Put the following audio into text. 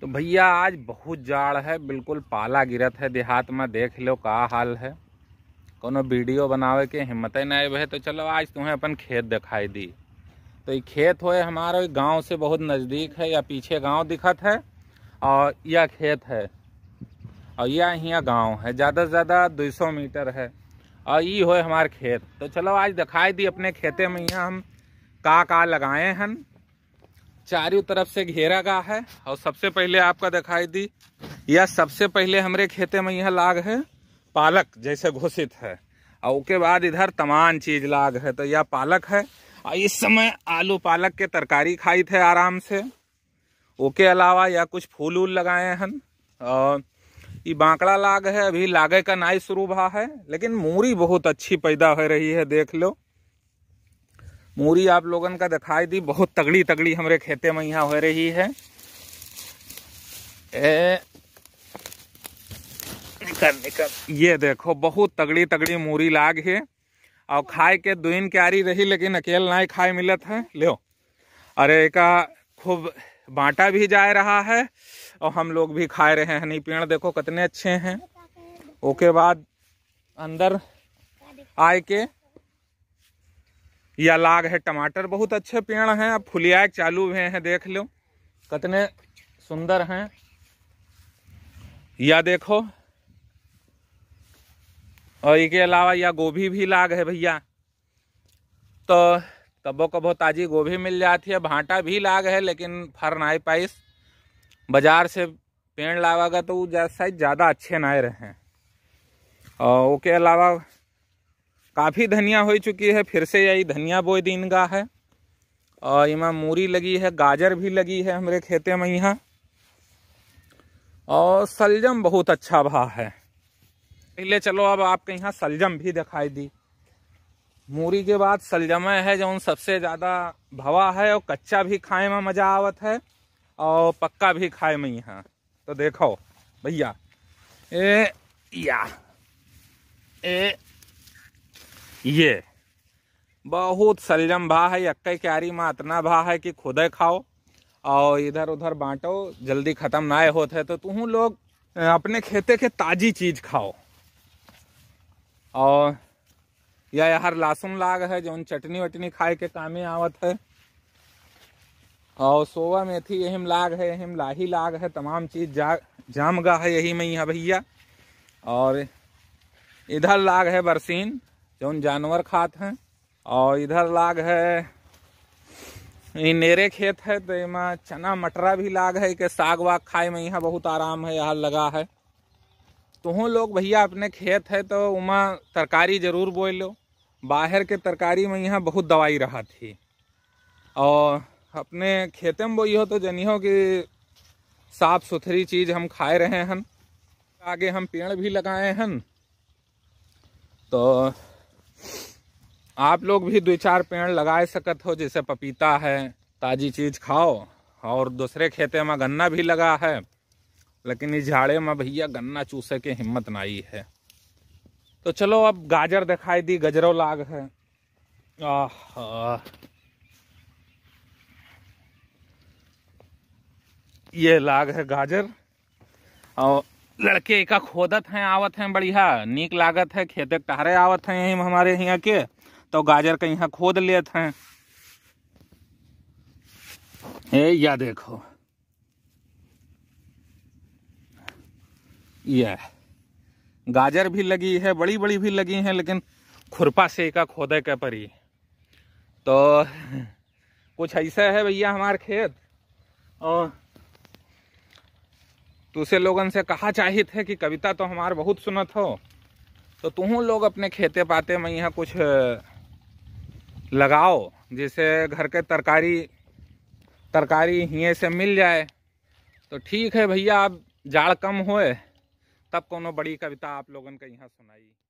तो भैया आज बहुत जाड़ है बिल्कुल पाला गिरत है देहात में देख लो का हाल है कोनो वीडियो बनावे के हिम्मत ही नहीं है तो चलो आज तुम्हें अपन खेत दिखाई दी तो ये खेत हो हमारे गांव से बहुत नज़दीक है या पीछे गांव दिखत है और यह खेत है और यह यहाँ गांव है ज़्यादा से ज़्यादा दो मीटर है और ये हो हमारे खेत तो चलो आज दिखाई दी अपने खेते में यहाँ हम का का लगाए हैं चारों तरफ से घेरा गा है और सबसे पहले आपका दिखाई दी यह सबसे पहले हमारे खेते में यह लाग है पालक जैसे घोषित है और उसके बाद इधर तमाम चीज लाग है तो यह पालक है और इस समय आलू पालक के तरकारी खाई थे आराम से ओके अलावा या कुछ फूल उल लगाए हैं और ये बांकड़ा लाग है अभी लागे का नाई शुरू भा है लेकिन मूरी बहुत अच्छी पैदा हो रही है देख लो मूरी आप लोगन का दिखाई दी बहुत तगड़ी तगड़ी हमारे खेते में यहाँ हो रही है ए, निकल निकल ये देखो बहुत तगड़ी तगड़ी मूरी लाग है और खाए के दुइन क्यारी रही लेकिन अकेल ना ही खाए मिलत है लियो अरे का खूब बांटा भी जा रहा है और हम लोग भी खाए रहे हैं नहीं पेड़ देखो कितने अच्छे हैं ओके बाद अंदर आए के या लाग है टमाटर बहुत अच्छे पेड़ हैं अब फुलिया चालू हुए हैं देख लो कितने सुंदर हैं या देखो और इसके अलावा या गोभी भी लाग है भैया तो कबो कबो ताजी गोभी मिल जाती है भांटा भी लाग है लेकिन फर ना पाइस बाजार से पेड़ लावागा तो शायद ज़्यादा अच्छे ना रहे और उसके अलावा काफ़ी धनिया हो चुकी है फिर से यही धनिया बोए दिन का है और इमा मूरी लगी है गाजर भी लगी है हमारे खेते में यहाँ और सलजम बहुत अच्छा भा है पहले चलो अब आपके यहाँ सलजम भी दिखाई दी मूरी के बाद सलजमा है जो उन सबसे ज़्यादा भवा है और कच्चा भी खाए में मज़ा आवत है और पक्का भी खाए में यहाँ तो देखो भैया ए या ए ये बहुत सलजम भा है अक्के क्यारी में इतना भा है कि खुद खाओ और इधर उधर बांटो जल्दी ख़त्म ना होते है तो तुम लोग अपने खेते के ताज़ी चीज़ खाओ और या यार लहसुन लाग है जो चटनी वटनी खाए के कामे आवत है और सोवा मेथी यही लाग है यही लाही लाग है तमाम चीज़ जा गा है यही में यहाँ भैया और इधर लाग है बरसीन जौन जानवर खात हैं और इधर लाग है नेरे खेत है तो एमा चना मटरा भी लाग है के साग वाग खाए में यहाँ बहुत आराम है यहाँ लगा है तो लोग भैया अपने खेत है तो उमा तरकारी जरूर बोए लो बाहर के तरकारी में यहाँ बहुत दवाई रहा थी और अपने खेते में बोई हो तो हो कि साफ सुथरी चीज़ हम खाए रहे हैं आगे हम पेड़ भी लगाए हैं तो आप लोग भी दो चार पेड़ लगा सकत हो जैसे पपीता है ताज़ी चीज़ खाओ और दूसरे खेते में गन्ना भी लगा है लेकिन इस झाड़े में भैया गन्ना चूसे के हिम्मत ना आई है तो चलो अब गाजर दिखाई दी गजरों लाग है आह, ये लाग है गाजर और लड़के का खोदत हैं आवत हैं बढ़िया नीक लागत है खेते टहरे आवत हैं यही हमारे यहाँ के तो गाजर के यहाँ खोद लेते हैं ए या देखो यह गाजर भी लगी है बड़ी बड़ी भी लगी है लेकिन खुरपा से का खोदे के परी तो कुछ ऐसा है भैया हमारे खेत और तुसे लोगन से कहा चाहिए थे कि कविता तो हमार बहुत सुनत हो तो तुम लोग अपने खेते पाते में यहाँ कुछ लगाओ जैसे घर के तरकारी तरकारी हिए से मिल जाए तो ठीक है भैया आप जाड़ कम होए तब कोनो बड़ी कविता आप लोगों के यहाँ सुनाई